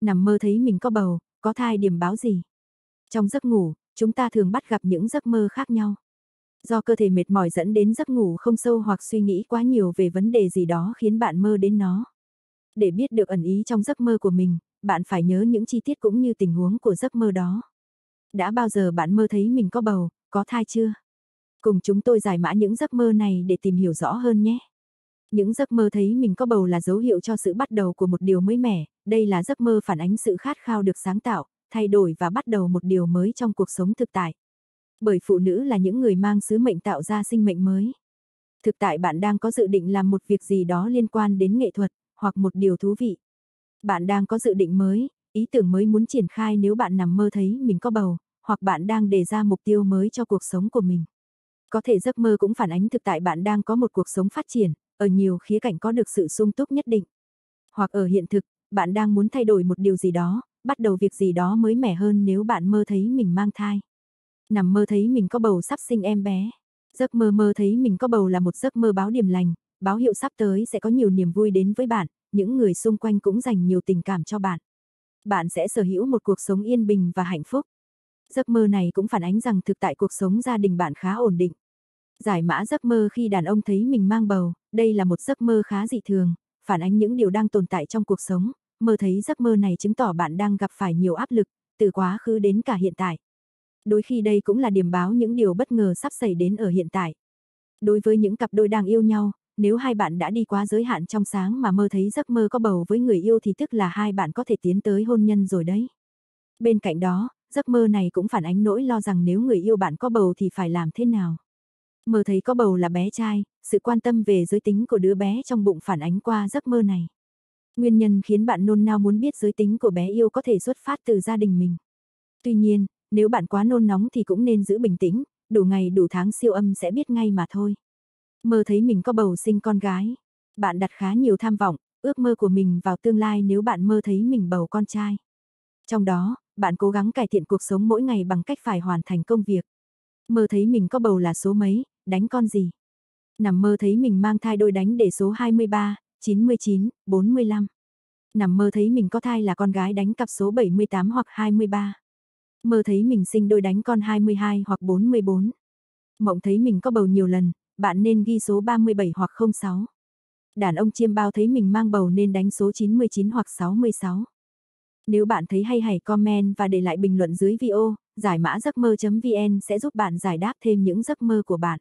nằm mơ thấy mình có bầu, có thai điểm báo gì. Trong giấc ngủ, chúng ta thường bắt gặp những giấc mơ khác nhau. Do cơ thể mệt mỏi dẫn đến giấc ngủ không sâu hoặc suy nghĩ quá nhiều về vấn đề gì đó khiến bạn mơ đến nó. Để biết được ẩn ý trong giấc mơ của mình, bạn phải nhớ những chi tiết cũng như tình huống của giấc mơ đó. Đã bao giờ bạn mơ thấy mình có bầu, có thai chưa? Cùng chúng tôi giải mã những giấc mơ này để tìm hiểu rõ hơn nhé. Những giấc mơ thấy mình có bầu là dấu hiệu cho sự bắt đầu của một điều mới mẻ, đây là giấc mơ phản ánh sự khát khao được sáng tạo, thay đổi và bắt đầu một điều mới trong cuộc sống thực tại. Bởi phụ nữ là những người mang sứ mệnh tạo ra sinh mệnh mới. Thực tại bạn đang có dự định làm một việc gì đó liên quan đến nghệ thuật, hoặc một điều thú vị. Bạn đang có dự định mới, ý tưởng mới muốn triển khai nếu bạn nằm mơ thấy mình có bầu, hoặc bạn đang đề ra mục tiêu mới cho cuộc sống của mình. Có thể giấc mơ cũng phản ánh thực tại bạn đang có một cuộc sống phát triển, ở nhiều khía cạnh có được sự sung túc nhất định. Hoặc ở hiện thực, bạn đang muốn thay đổi một điều gì đó, bắt đầu việc gì đó mới mẻ hơn nếu bạn mơ thấy mình mang thai. Nằm mơ thấy mình có bầu sắp sinh em bé. Giấc mơ mơ thấy mình có bầu là một giấc mơ báo điểm lành, báo hiệu sắp tới sẽ có nhiều niềm vui đến với bạn, những người xung quanh cũng dành nhiều tình cảm cho bạn. Bạn sẽ sở hữu một cuộc sống yên bình và hạnh phúc. Giấc mơ này cũng phản ánh rằng thực tại cuộc sống gia đình bạn khá ổn định. Giải mã giấc mơ khi đàn ông thấy mình mang bầu, đây là một giấc mơ khá dị thường, phản ánh những điều đang tồn tại trong cuộc sống, mơ thấy giấc mơ này chứng tỏ bạn đang gặp phải nhiều áp lực, từ quá khứ đến cả hiện tại. Đôi khi đây cũng là điểm báo những điều bất ngờ sắp xảy đến ở hiện tại. Đối với những cặp đôi đang yêu nhau, nếu hai bạn đã đi quá giới hạn trong sáng mà mơ thấy giấc mơ có bầu với người yêu thì tức là hai bạn có thể tiến tới hôn nhân rồi đấy. Bên cạnh đó, giấc mơ này cũng phản ánh nỗi lo rằng nếu người yêu bạn có bầu thì phải làm thế nào mơ thấy có bầu là bé trai, sự quan tâm về giới tính của đứa bé trong bụng phản ánh qua giấc mơ này. Nguyên nhân khiến bạn nôn nao muốn biết giới tính của bé yêu có thể xuất phát từ gia đình mình. Tuy nhiên, nếu bạn quá nôn nóng thì cũng nên giữ bình tĩnh, đủ ngày đủ tháng siêu âm sẽ biết ngay mà thôi. Mơ thấy mình có bầu sinh con gái. Bạn đặt khá nhiều tham vọng, ước mơ của mình vào tương lai nếu bạn mơ thấy mình bầu con trai. Trong đó, bạn cố gắng cải thiện cuộc sống mỗi ngày bằng cách phải hoàn thành công việc. Mơ thấy mình có bầu là số mấy, đánh con gì? Nằm mơ thấy mình mang thai đôi đánh để số 23, 99, 45. Nằm mơ thấy mình có thai là con gái đánh cặp số 78 hoặc 23. Mơ thấy mình sinh đôi đánh con 22 hoặc 44. Mộng thấy mình có bầu nhiều lần, bạn nên ghi số 37 hoặc 06. Đàn ông chiêm bao thấy mình mang bầu nên đánh số 99 hoặc 66. Nếu bạn thấy hay hãy comment và để lại bình luận dưới video, giải mã giấc mơ.vn sẽ giúp bạn giải đáp thêm những giấc mơ của bạn.